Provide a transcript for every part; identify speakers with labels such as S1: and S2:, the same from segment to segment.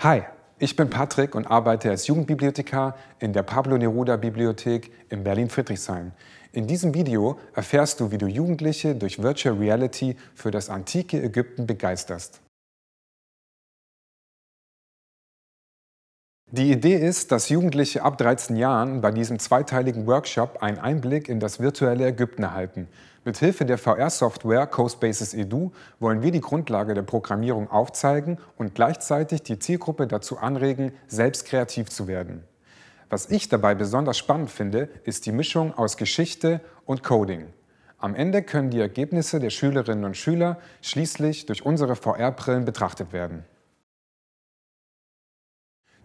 S1: Hi, ich bin Patrick und arbeite als Jugendbibliothekar in der Pablo Neruda Bibliothek in Berlin-Friedrichshain. In diesem Video erfährst du, wie du Jugendliche durch Virtual Reality für das antike Ägypten begeisterst. Die Idee ist, dass Jugendliche ab 13 Jahren bei diesem zweiteiligen Workshop einen Einblick in das virtuelle Ägypten erhalten. Mit Hilfe der VR-Software CoSpaces Edu wollen wir die Grundlage der Programmierung aufzeigen und gleichzeitig die Zielgruppe dazu anregen, selbst kreativ zu werden. Was ich dabei besonders spannend finde, ist die Mischung aus Geschichte und Coding. Am Ende können die Ergebnisse der Schülerinnen und Schüler schließlich durch unsere VR-Brillen betrachtet werden.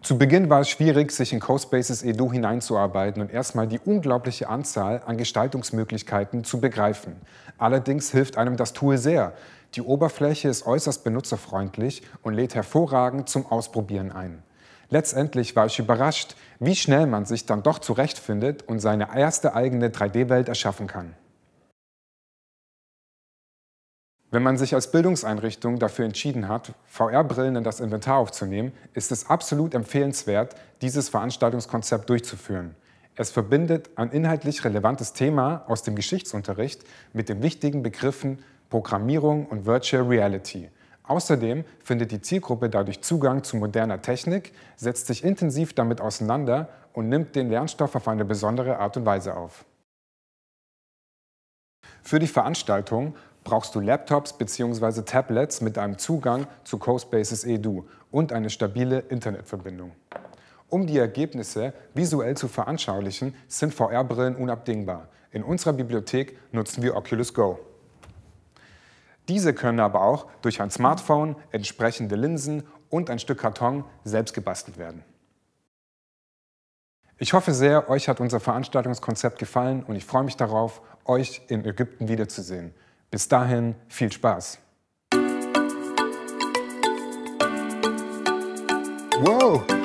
S1: Zu Beginn war es schwierig, sich in CoSpaces Edu hineinzuarbeiten und erstmal die unglaubliche Anzahl an Gestaltungsmöglichkeiten zu begreifen. Allerdings hilft einem das Tool sehr. Die Oberfläche ist äußerst benutzerfreundlich und lädt hervorragend zum Ausprobieren ein. Letztendlich war ich überrascht, wie schnell man sich dann doch zurechtfindet und seine erste eigene 3D-Welt erschaffen kann. Wenn man sich als Bildungseinrichtung dafür entschieden hat, VR-Brillen in das Inventar aufzunehmen, ist es absolut empfehlenswert, dieses Veranstaltungskonzept durchzuführen. Es verbindet ein inhaltlich relevantes Thema aus dem Geschichtsunterricht mit den wichtigen Begriffen Programmierung und Virtual Reality. Außerdem findet die Zielgruppe dadurch Zugang zu moderner Technik, setzt sich intensiv damit auseinander und nimmt den Lernstoff auf eine besondere Art und Weise auf. Für die Veranstaltung brauchst du Laptops bzw. Tablets mit einem Zugang zu CoSpaces Edu und eine stabile Internetverbindung. Um die Ergebnisse visuell zu veranschaulichen, sind VR-Brillen unabdingbar. In unserer Bibliothek nutzen wir Oculus Go. Diese können aber auch durch ein Smartphone, entsprechende Linsen und ein Stück Karton selbst gebastelt werden. Ich hoffe sehr, euch hat unser Veranstaltungskonzept gefallen und ich freue mich darauf, euch in Ägypten wiederzusehen. Bis dahin viel Spaß. Wow!